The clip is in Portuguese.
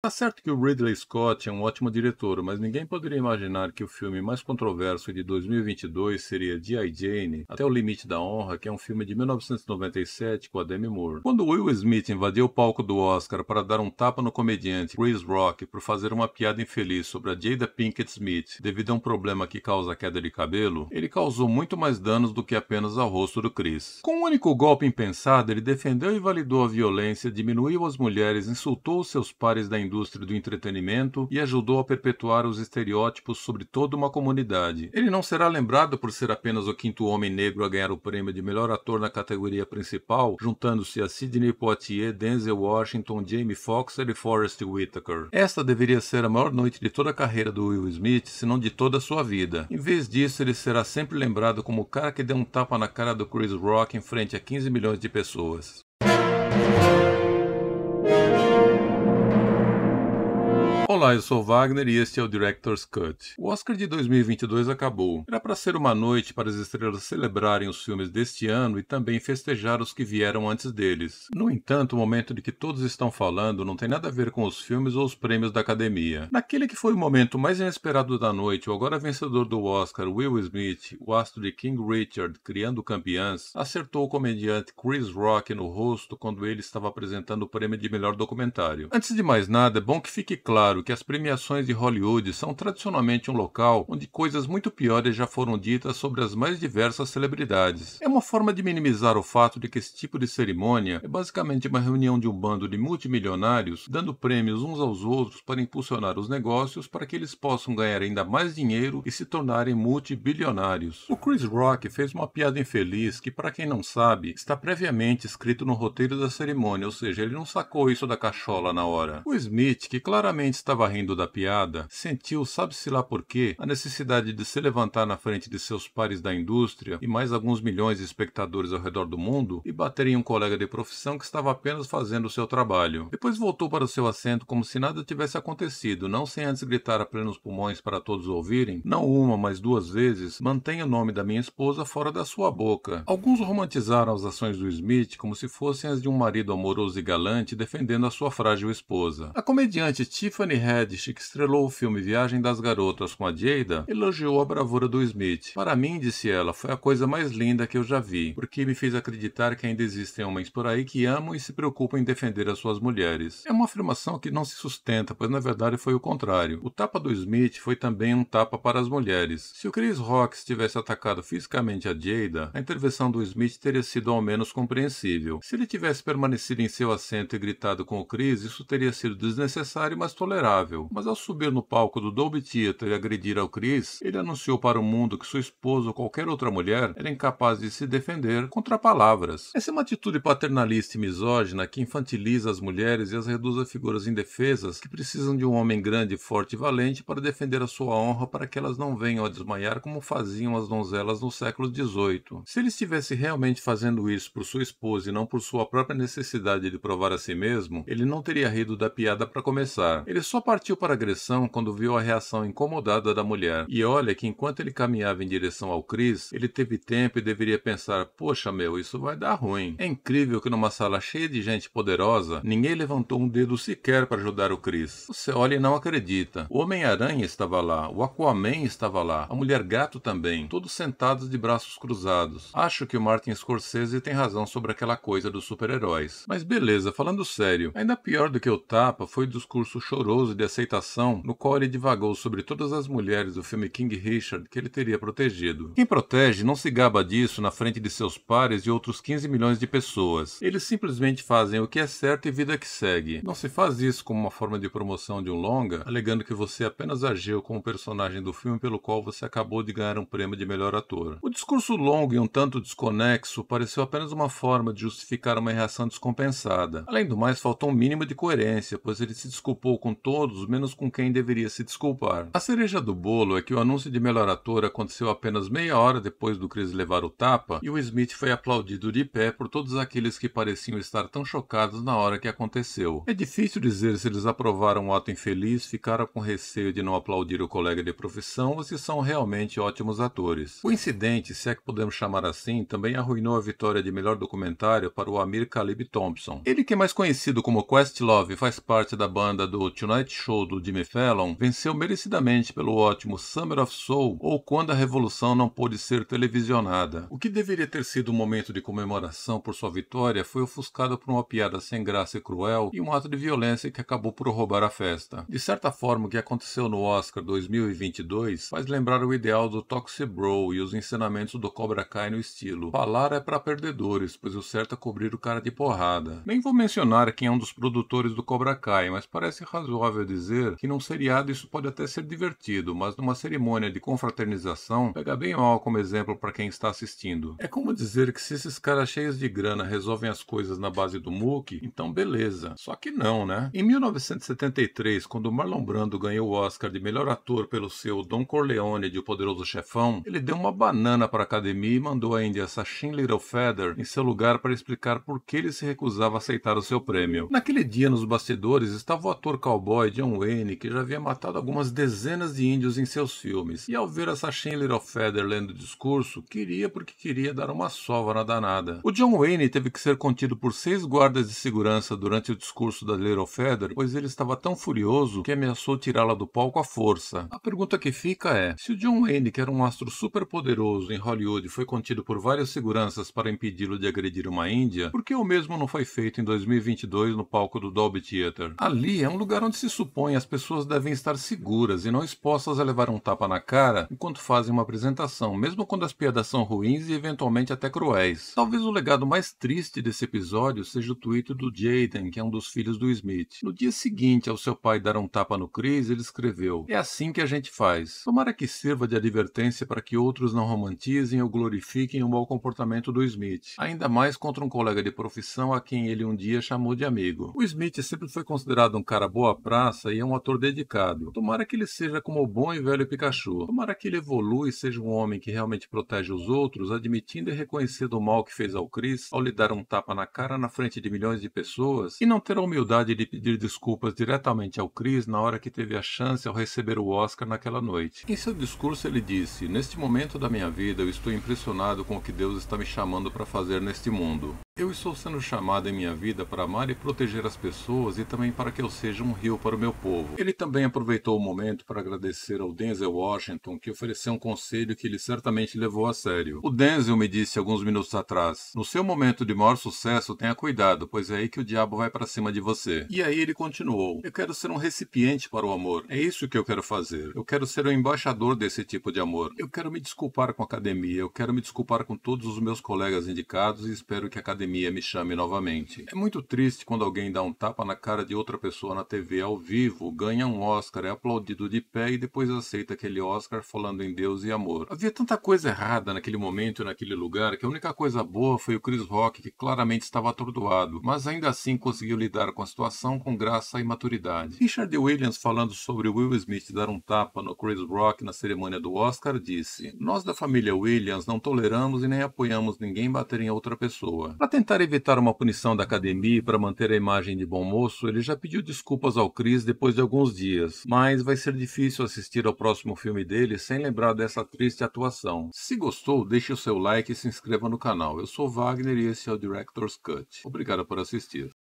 Tá certo que o Ridley Scott é um ótimo diretor, mas ninguém poderia imaginar que o filme mais controverso de 2022 seria G.I. Jane, Até o Limite da Honra, que é um filme de 1997 com a Demi Moore. Quando Will Smith invadiu o palco do Oscar para dar um tapa no comediante Chris Rock por fazer uma piada infeliz sobre a Jada Pinkett Smith devido a um problema que causa queda de cabelo, ele causou muito mais danos do que apenas ao rosto do Chris. Com um único golpe impensado, ele defendeu e validou a violência, diminuiu as mulheres, insultou seus pares da indústria indústria do entretenimento e ajudou a perpetuar os estereótipos sobre toda uma comunidade. Ele não será lembrado por ser apenas o quinto homem negro a ganhar o prêmio de melhor ator na categoria principal, juntando-se a Sidney Poitier, Denzel Washington, Jamie Foxx e Forrest Whitaker. Esta deveria ser a maior noite de toda a carreira do Will Smith, se não de toda a sua vida. Em vez disso, ele será sempre lembrado como o cara que deu um tapa na cara do Chris Rock em frente a 15 milhões de pessoas. Olá, eu sou Wagner e este é o Director's Cut. O Oscar de 2022 acabou. Era para ser uma noite para as estrelas celebrarem os filmes deste ano e também festejar os que vieram antes deles. No entanto, o momento de que todos estão falando não tem nada a ver com os filmes ou os prêmios da academia. Naquele que foi o momento mais inesperado da noite, o agora vencedor do Oscar, Will Smith, o astro de King Richard, criando campeãs, acertou o comediante Chris Rock no rosto quando ele estava apresentando o prêmio de melhor documentário. Antes de mais nada, é bom que fique claro claro que as premiações de Hollywood são tradicionalmente um local onde coisas muito piores já foram ditas sobre as mais diversas celebridades. É uma forma de minimizar o fato de que esse tipo de cerimônia é basicamente uma reunião de um bando de multimilionários dando prêmios uns aos outros para impulsionar os negócios para que eles possam ganhar ainda mais dinheiro e se tornarem multibilionários. O Chris Rock fez uma piada infeliz que, para quem não sabe, está previamente escrito no roteiro da cerimônia, ou seja, ele não sacou isso da cachola na hora. O Smith, que claramente estava rindo da piada, sentiu, sabe-se lá por quê, a necessidade de se levantar na frente de seus pares da indústria e mais alguns milhões de espectadores ao redor do mundo e bater em um colega de profissão que estava apenas fazendo o seu trabalho. Depois voltou para o seu assento como se nada tivesse acontecido, não sem antes gritar a plenos pulmões para todos ouvirem, não uma, mas duas vezes, mantenha o nome da minha esposa fora da sua boca. Alguns romantizaram as ações do Smith como se fossem as de um marido amoroso e galante defendendo a sua frágil esposa. A comediante Tiffany Reddish, que estrelou o filme Viagem das Garotas com a Jada, elogiou a bravura do Smith. Para mim, disse ela, foi a coisa mais linda que eu já vi, porque me fez acreditar que ainda existem homens por aí que amam e se preocupam em defender as suas mulheres. É uma afirmação que não se sustenta, pois na verdade foi o contrário. O tapa do Smith foi também um tapa para as mulheres. Se o Chris Rock tivesse atacado fisicamente a Jada, a intervenção do Smith teria sido ao menos compreensível. Se ele tivesse permanecido em seu assento e gritado com o Chris, isso teria sido desnecessário, mas tolerável mas ao subir no palco do Dolby Theatre e agredir ao Chris, ele anunciou para o mundo que sua esposa ou qualquer outra mulher era incapaz de se defender contra palavras. Essa é uma atitude paternalista e misógina que infantiliza as mulheres e as reduz a figuras indefesas que precisam de um homem grande, forte e valente para defender a sua honra para que elas não venham a desmaiar como faziam as donzelas no século XVIII. Se ele estivesse realmente fazendo isso por sua esposa e não por sua própria necessidade de provar a si mesmo, ele não teria rido da piada para começar. Ele só só partiu para a agressão quando viu a reação incomodada da mulher. E olha que enquanto ele caminhava em direção ao Chris, ele teve tempo e deveria pensar: poxa, meu, isso vai dar ruim. É incrível que numa sala cheia de gente poderosa, ninguém levantou um dedo sequer para ajudar o Chris. Você olha e não acredita. O Homem-Aranha estava lá, o Aquaman estava lá, a Mulher Gato também, todos sentados de braços cruzados. Acho que o Martin Scorsese tem razão sobre aquela coisa dos super-heróis. Mas beleza, falando sério, ainda pior do que o tapa foi o discurso choroso caloroso de aceitação no qual ele divagou sobre todas as mulheres do filme King Richard que ele teria protegido. Quem protege não se gaba disso na frente de seus pares e outros 15 milhões de pessoas. Eles simplesmente fazem o que é certo e vida que segue. Não se faz isso como uma forma de promoção de um longa, alegando que você apenas agiu como personagem do filme pelo qual você acabou de ganhar um prêmio de melhor ator. O discurso longo e um tanto desconexo pareceu apenas uma forma de justificar uma reação descompensada. Além do mais, faltou um mínimo de coerência, pois ele se desculpou com todos, menos com quem deveria se desculpar. A cereja do bolo é que o anúncio de melhor ator aconteceu apenas meia hora depois do Chris levar o tapa e o Smith foi aplaudido de pé por todos aqueles que pareciam estar tão chocados na hora que aconteceu. É difícil dizer se eles aprovaram o ato infeliz, ficaram com receio de não aplaudir o colega de profissão ou se são realmente ótimos atores. O incidente, se é que podemos chamar assim, também arruinou a vitória de melhor documentário para o Amir Khalib Thompson. Ele que é mais conhecido como Questlove faz parte da banda do Tonight Night Show do Jimmy Fallon venceu merecidamente pelo ótimo Summer of Soul ou Quando a Revolução Não Pôde Ser Televisionada. O que deveria ter sido um momento de comemoração por sua vitória foi ofuscado por uma piada sem graça e cruel e um ato de violência que acabou por roubar a festa. De certa forma, o que aconteceu no Oscar 2022 faz lembrar o ideal do Toxic Bro e os ensinamentos do Cobra Kai no estilo. Falar é para perdedores, pois o certo é cobrir o cara de porrada. Nem vou mencionar quem é um dos produtores do Cobra Kai, mas parece razoável razoável dizer que num seriado isso pode até ser divertido, mas numa cerimônia de confraternização pega bem mal como exemplo para quem está assistindo. É como dizer que se esses caras cheios de grana resolvem as coisas na base do muque, então beleza. Só que não, né? Em 1973, quando Marlon Brando ganhou o Oscar de melhor ator pelo seu Don Corleone de O Poderoso Chefão, ele deu uma banana para a academia e mandou a Índia Sachin Little Feather em seu lugar para explicar por que ele se recusava a aceitar o seu prêmio. Naquele dia, nos bastidores, estava o ator cowboy Boy, John Wayne, que já havia matado algumas dezenas de índios em seus filmes, e ao ver essa Shane Littlefeather lendo o discurso, queria porque queria dar uma sova na danada. O John Wayne teve que ser contido por seis guardas de segurança durante o discurso da Littlefeather, pois ele estava tão furioso que ameaçou tirá-la do palco à força. A pergunta que fica é, se o John Wayne, que era um astro super poderoso em Hollywood, foi contido por várias seguranças para impedi-lo de agredir uma índia, por que o mesmo não foi feito em 2022 no palco do Dolby Theatre? Ali é um lugar onde se supõe, as pessoas devem estar seguras e não expostas a levar um tapa na cara enquanto fazem uma apresentação, mesmo quando as piadas são ruins e eventualmente até cruéis. Talvez o legado mais triste desse episódio seja o tweet do Jaden, que é um dos filhos do Smith. No dia seguinte ao seu pai dar um tapa no Chris, ele escreveu: É assim que a gente faz. Tomara que sirva de advertência para que outros não romantizem ou glorifiquem o mau comportamento do Smith, ainda mais contra um colega de profissão a quem ele um dia chamou de amigo. O Smith sempre foi considerado um cara boa praia raça e é um ator dedicado. Tomara que ele seja como o bom e velho Pikachu. Tomara que ele evolua e seja um homem que realmente protege os outros, admitindo e reconhecendo o mal que fez ao Chris ao lhe dar um tapa na cara na frente de milhões de pessoas e não ter a humildade de pedir desculpas diretamente ao Chris na hora que teve a chance ao receber o Oscar naquela noite. Em seu discurso ele disse: "Neste momento da minha vida eu estou impressionado com o que Deus está me chamando para fazer neste mundo. Eu estou sendo chamado em minha vida para amar e proteger as pessoas e também para que eu seja um rio para o meu povo. Ele também aproveitou o momento para agradecer ao Denzel Washington, que ofereceu um conselho que ele certamente levou a sério. O Denzel me disse alguns minutos atrás: No seu momento de maior sucesso, tenha cuidado, pois é aí que o diabo vai para cima de você. E aí ele continuou: Eu quero ser um recipiente para o amor. É isso que eu quero fazer. Eu quero ser o um embaixador desse tipo de amor. Eu quero me desculpar com a academia, eu quero me desculpar com todos os meus colegas indicados e espero que a academia pandemia me chame novamente. É muito triste quando alguém dá um tapa na cara de outra pessoa na TV ao vivo, ganha um Oscar, é aplaudido de pé e depois aceita aquele Oscar falando em Deus e amor. Havia tanta coisa errada naquele momento e naquele lugar que a única coisa boa foi o Chris Rock, que claramente estava atordoado, mas ainda assim conseguiu lidar com a situação com graça e maturidade. Richard Williams, falando sobre Will Smith dar um tapa no Chris Rock na cerimônia do Oscar, disse: Nós da família Williams não toleramos e nem apoiamos ninguém bater em outra pessoa. Até tentar evitar uma punição da academia e para manter a imagem de bom moço, ele já pediu desculpas ao Chris depois de alguns dias, mas vai ser difícil assistir ao próximo filme dele sem lembrar dessa triste atuação. Se gostou, deixe o seu like e se inscreva no canal. Eu sou Wagner e esse é o Director's Cut. Obrigado por assistir.